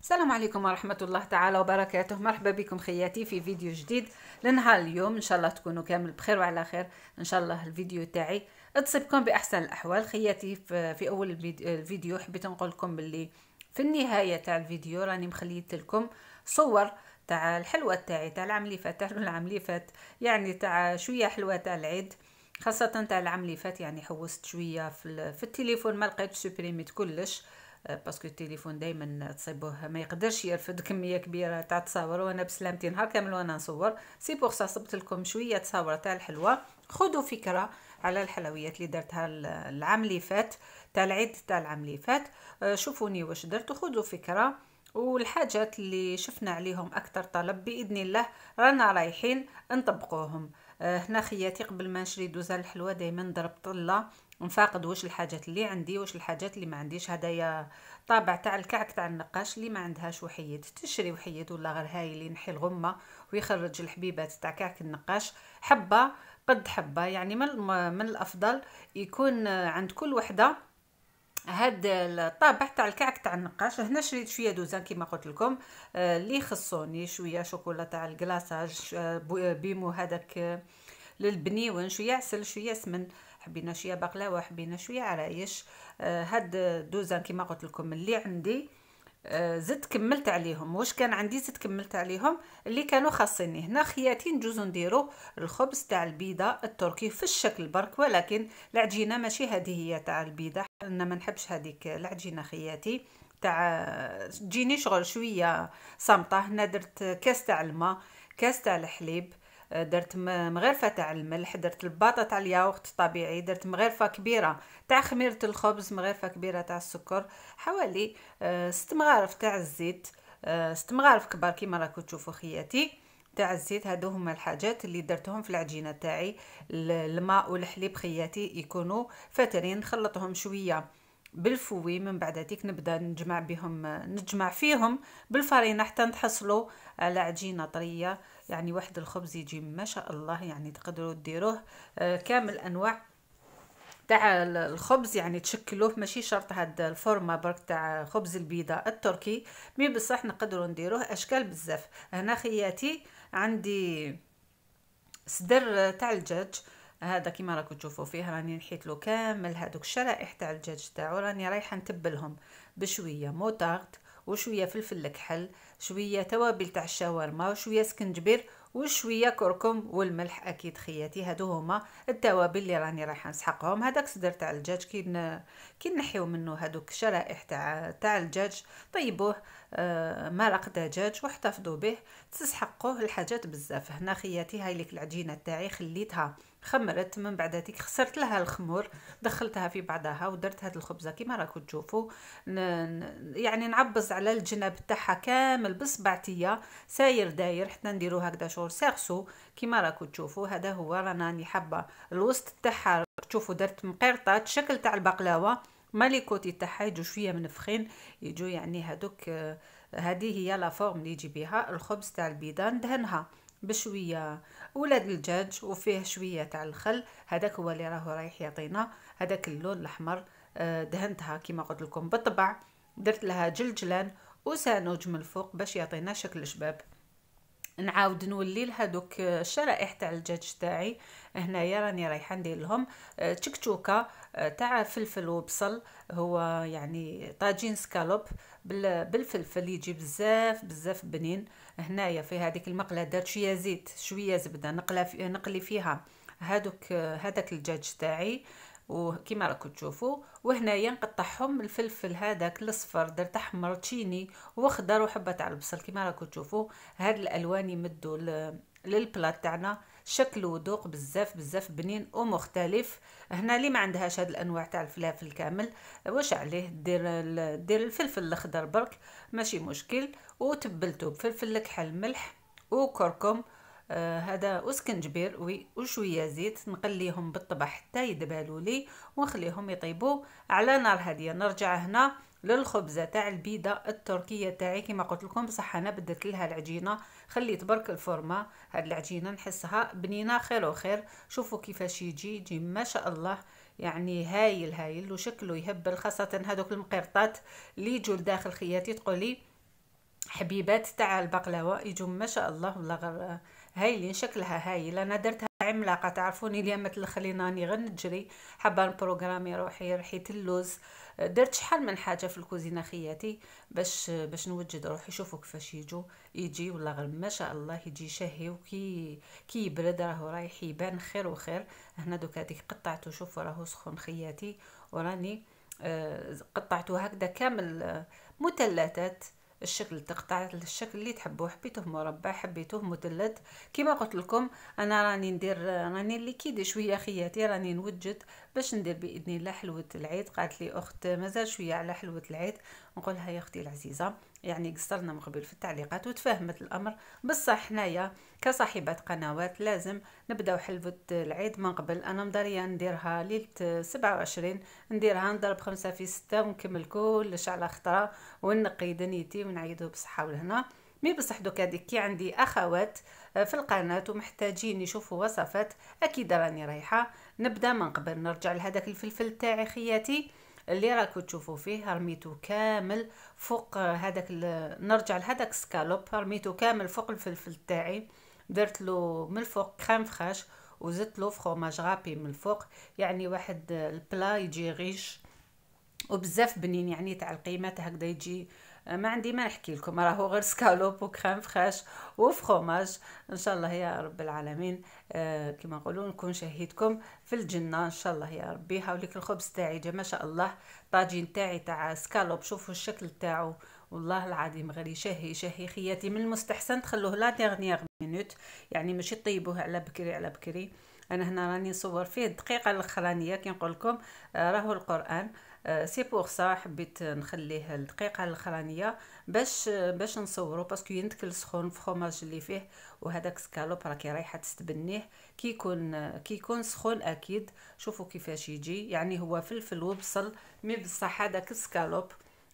السلام عليكم ورحمة الله تعالى وبركاته مرحبا بكم خياتي في فيديو جديد لنهار اليوم إن شاء الله تكونوا كامل بخير وعلى خير إن شاء الله الفيديو تاعي تصيبكم بأحسن الأحوال خياتي في أول الفيديو حبيت نقول لكم باللي في النهاية تاع الفيديو راني مخليت لكم صور تاع الحلوة تاعي تاع العام اللي فات تاع العام اللي فات يعني تاع شوية حلوة تاع العيد خاصة تاع العام اللي فات يعني حوست شوية في, في التليفون ما لقيت سوبريميت كلش أه، باسكو التليفون دائما تصيبوه ما يقدرش يرفد كميه كبيره تاع التصاور وانا بسلامتي نهار كامل وانا نصور سي بوغ سا صبت لكم شويه تصاور تاع الحلوى خذوا فكره على الحلويات اللي درتها العام اللي فات تاع العيد تاع العام اللي فات أه، شوفوني واش درت خذوا فكره والحاجات اللي شفنا عليهم اكثر طلب باذن الله رانا رايحين نطبقوهم أه، هنا خياتي قبل ما نشري دوزال الحلوى دائما نضرب طله نفاقد واش الحاجات اللي عندي واش الحاجات اللي ما عنديش هدايا طابع تاع الكعك تاع النقاش اللي ما عندهاش وحيد تشري وحيد ولا غير هاي اللي ينحي الغمه ويخرج الحبيبات تاع كعك النقاش حبه قد حبه يعني من من الافضل يكون عند كل وحده هاد الطابع تاع الكعك تاع النقاش هنا شريت شويه دوزان كيما قلت لكم آه، اللي آه خصوني شويه شوكولا تاع الكلاصاج آه بيمو هذاك آه، للبنيون شويه عسل شويه سمن حبينا شويه بقلاوه حبينا شويه عرايش آه، هاد دوزان كما قلت لكم اللي عندي آه، زدت كملت عليهم واش كان عندي زدت كملت عليهم اللي كانوا خاصيني هنا خياتي نجوزو نديرو الخبز تاع البيضه التركي في الشكل برك ولكن العجينه ماشي هذه هي تاع البيضه انا ما نحبش هذيك العجينه خياتي تاع آه، تجيني شغل شويه صامته هنا درت كاس تاع الماء كاس تاع الحليب آه، درت مغرفه تاع الملح درت الباطا تاع الياغورت الطبيعي درت مغرفه كبيره تاع خميره الخبز مغرفه كبيره تاع السكر حوالي آه، ست مغارف تاع الزيت آه، ست مغارف كبار كيما راكم تشوفوا خياتي تاع الزيت هادو هما الحاجات اللي درتهم في العجينه تاعي الماء والحليب خياتي يكونوا فاترين نخلطهم شويه بالفوي من بعد هذيك نبدا نجمع بهم نجمع فيهم بالفرينه حتى نتحصلوا على عجينه طريه يعني واحد الخبز يجي ما شاء الله يعني تقدروا ديروه آه، كامل انواع تاع الخبز يعني تشكلوه ماشي شرط هاد الفورما برك تاع خبز البيضة التركي مي بصح نقدروا نديروه اشكال بزاف هنا خياتي عندي صدر تاع الدجاج هذا كيما راكم تشوفوا فيه راني نحيت له كامل هذوك الشرائح تاع الدجاج تاعو راني رايحه نتبلهم بشويه موطارد وشويه فلفل الكحل شويه توابل تاع الشاورما وشويه سكنجبير وشويه كركم والملح اكيد خياتي هادو هما التوابل اللي راني رايحه نسحقهم هذاك صدر تاع الدجاج كي كي نحيو منه هادوك الشرائح تاع تاع الدجاج طيبوه آه، مرق دجاج واحتفظوا به تسحقوه الحاجات بزاف هنا خياتي هاي ليك العجينه تاعي خليتها خمرت من بعد هذيك خسرت لها الخمور دخلتها في بعضها ودرت هاد الخبزه كيما راكم تشوفوا يعني نعبز على الجناب تاعها كامل بصبعتيه ساير داير حتى نديرو هكذا شور سيرسو كيما راكم تشوفوا هذا هو رانا راني حابه الوسط تاعها تشوفوا درت مقيرطات شكل تاع البقلاوه ملكوت تاعها يجو شويه منفخين يجو يعني هادوك هذه هي لا فورم اللي يجي بها الخبز تاع البيضه ندهنها بشويه ولاد الدجاج وفيه شويه تاع الخل هذاك هو اللي راهو رايح يعطينا هذاك اللون الاحمر آه، دهنتها كما قلت لكم بالطبع درت لها جلجلان وسانوج من الفوق باش يعطينا شكل شباب نعاود نولي لهذوك الشرائح تاع الدجاج تاعي هنايا راني رايحه ندير لهم آه، تشكتوكه آه، تاع فلفل وبصل هو يعني طاجين سكالوب بالفلفل يجي بزاف بزاف بنين هنايا في هذيك المقله درت شويه زيت شويه زبده نقلى نقلي فيها هذوك هذاك آه، الدجاج تاعي وكما راكم تشوفوا وهنايا نقطعهم الفلفل هذاك الاصفر درت احمر تشيني واخضر وحبه تاع البصل كما راكم تشوفوا هاد الالوان يمدوا للبلاط تاعنا شكل وذوق بزاف بزاف بنين ومختلف هنا اللي ما عندهاش هاد الانواع تاع الفلافل كامل واش عليه دير دير الفلفل الاخضر برك ماشي مشكل وتبلته بفلفل الكحل ملح وكركم آه هذا وسكنجبير وشويه زيت نقليهم بالطبع حتى يدبالوا لي ونخليهم يطيبوا على نار هاديه نرجع هنا للخبزه تاع البيضه التركيه تاعي كما قلت لكم بصح انا بدلت لها العجينه خليت برك الفورمه هاد العجينه نحسها بنينه خير وخير شوفوا كيفاش يجي يجي ما شاء الله يعني هايل هايل وشكله يهبل خاصه هذوك المقرطات اللي يجوا لداخل خياتي تقولي حبيبات تاع البقلاوه يجوا ما شاء الله والله غير هايلين يعني شكلها هايل انا درتها عملاقه تعرفوني اليوم تلخليناني غير نجري حابه نبروغرامي روحي رحيت اللوز درت شحال من حاجه في الكوزينه خياتي باش باش نوجد روحي شوفوا كيفاش يجو يجي والله غير ما شاء الله يجي شهي وكي كي يبرد راهو رايح يبان خير وخير هنا دوك هذيك قطعته شوفوا راهو سخون خياتي وراني آه، قطعته هكذا كامل آه، مثلثات الشكل تقطع الشكل اللي تحبوه حبيتوه مربع حبيتوه مثلث كما قلت لكم انا راني ندير راني كيدي شويه خياتي راني نوجد باش ندير باذن الله حلوه العيد قالت لي اخت مازال شويه على حلوه العيد نقولها يا اختي العزيزه يعني قصرنا من قبل في التعليقات وتفهمت الامر بصح حنايا كصاحبات قنوات لازم نبداو حلفة العيد من قبل انا مضاريه نديرها ليله سبعة وعشرين نديرها نضرب خمسة في ستة ونكمل كلش على خطره ونقي دنيتي ونعيدو بصحه ولهنا مي بصح دوك هذيك كي عندي اخوات آه، في القناه ومحتاجين يشوفوا وصفات اكيد راني رايحه نبدا من قبل نرجع لهذاك الفلفل تاعي خياتي اللي راكو تشوفوا فيه رميتو كامل فوق هذاك نرجع لهذاك السكالوب رميتو كامل فوق الفلفل تاعي درت له من الفوق كريم فخاش وزدت له فرماج غابي من الفوق يعني واحد البلا يجي غيش وبزاف بنين يعني تاع القيمات هكذا يجي ما عندي ما نحكي لكم راهو غير سكالوب وكريم فخاش وفخوماج ان شاء الله يا رب العالمين آه، كما نقولوا نكون شهيدكم في الجنه ان شاء الله يا ربي هاوليك الخبز تاعي جا ما شاء الله طاجين تاعي تاع سكالوب شوفوا الشكل تاعو والله العظيم غير يشهي يشهي خياتي من المستحسن تخلوه لا ديرنيغ مينوت يعني ماشي طيبوه على بكري على بكري انا هنا راني نصور فيه الدقيقه الاخرانيه كي نقول لكم آه، راهو القران سي بور سا حبيت نخليه الدقيقه الاخرانيه باش باش نصورو باسكو ينتكل سخون فخوماج اللي فيه وهذاك سكالوب راكي رايحه تستبنيه كيكون كيكون سخون اكيد شوفوا كيفاش يجي يعني هو فلفل وبصل مي بصح هذاك السكالوب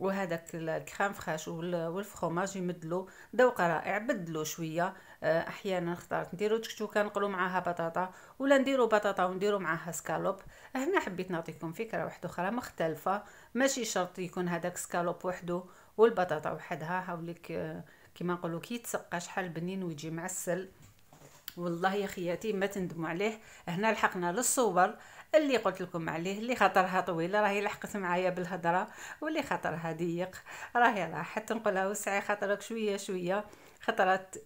وهذاك الكريم فخاش والفخوماج يمدلو ذوق رائع بدلو شويه آه، احيانا اختارت نديرو تكتوكا نقلو معاها بطاطا ولا نديرو بطاطا ونديرو معاها سكالوب هنا حبيت نعطيكم فكره واحده اخرى مختلفه ماشي شرط يكون هذاك سكالوب وحده والبطاطا وحدها هاوليك آه، كيما نقولو كيتسقى شحال بنين ويجي معسل والله يا خياتي ما تندموا عليه هنا لحقنا للصور اللي قلت لكم عليه اللي خاطرها طويله راهي لحقت معايا بالهضره واللي خاطرها ضيق راهي راحت نقولها وسعي خاطرك شويه شويه خطرات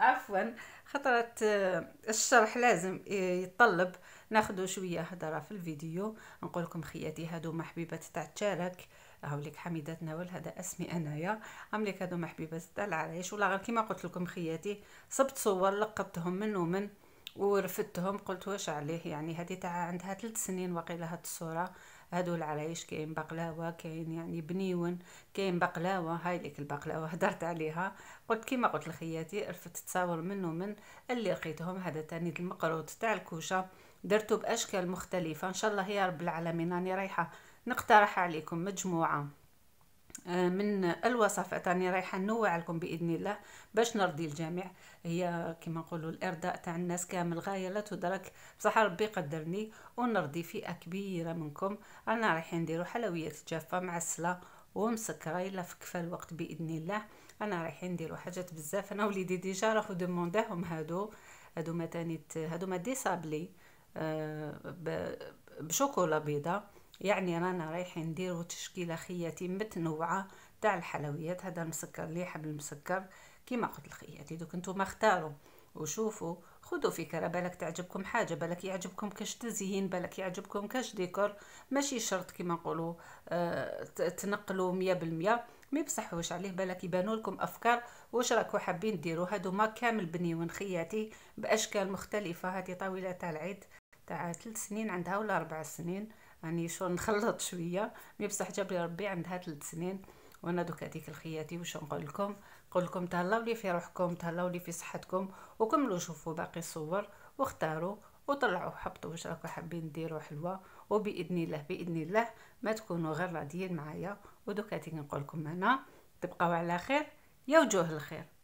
عفوا خطرات آه، الشرح لازم يتطلب ناخذوا شويه هضره في الفيديو نقول لكم خياتي هادو محبيبات تاع تشارك هاوليك حميده ناول هذا اسمي انايا عملك هادو محبيبات تاع العرايش ولا غير كيما قلت لكم خياتي صبت صور لقطتهم من ومن ورفدتهم قلت واش عليه يعني هذه تاع عندها 3 سنين واقيلا هاد الصوره هادو العرايش كاين بقلاوه كاين يعني بنيون كاين بقلاوه هاي ديك البقلاوه هدرت عليها قلت كيما قلت لخياتي رفت تصاور منه من اللي لقيتهم هذا تاني المقروط تاع الكوشه درته باشكال مختلفه ان شاء الله يا رب العالمين راني رايحه نقترح عليكم مجموعه آه، من الوصفات راني رايحه نوع لكم باذن الله باش نرضي الجميع هي كما نقولوا الارضاء تاع الناس كامل غايه لا تدرك بصح ربي قدرني ونرضي فئه كبيره منكم انا رايحين نديروا حلويات جافه معسله ومسكره الا في كفال الوقت باذن الله انا رايحين نديروا حاجات بزاف انا وليدي ديجا راهو دومونداهم هادو هادو ما تانيت هادو ما ديسابلي آه، بشوكولا بيضه يعني رانا رايحين نديرو تشكيله خياتي متنوعه تاع الحلويات هذا المسكر لي يحب المسكر كيما قلت لخياتي دوك نتوما اختاروا وشوفوا خذوا فكره بالك تعجبكم حاجه بالك يعجبكم كاش تزيين بالك يعجبكم كاش ديكور ماشي شرط كيما نقولوا آه تنقلوا مية بالمية مي بصح واش عليه بالك يبانوا لكم افكار واش راكو حابين ديروا هادو ما كامل بنيون خياتي باشكال مختلفه هذه طاوله تاع العيد تاع 3 سنين عندها ولا 4 سنين راني يعني شو نخلط شويه مي بصح جاب لي ربي عندها ثلاث سنين وانا دوك هذيك الخياتي واش نقول لكم نقول لكم تهلاو لي في روحكم تهلاو لي في صحتكم وكملوا شوفوا باقي الصور واختاروا وطلعوا حبطوا واش راكم حابين ديروا حلوه وباذن الله باذن الله ما تكونوا غير راضيين معايا ودوك هذيك نقول لكم انا تبقاو على خير يا وجوه الخير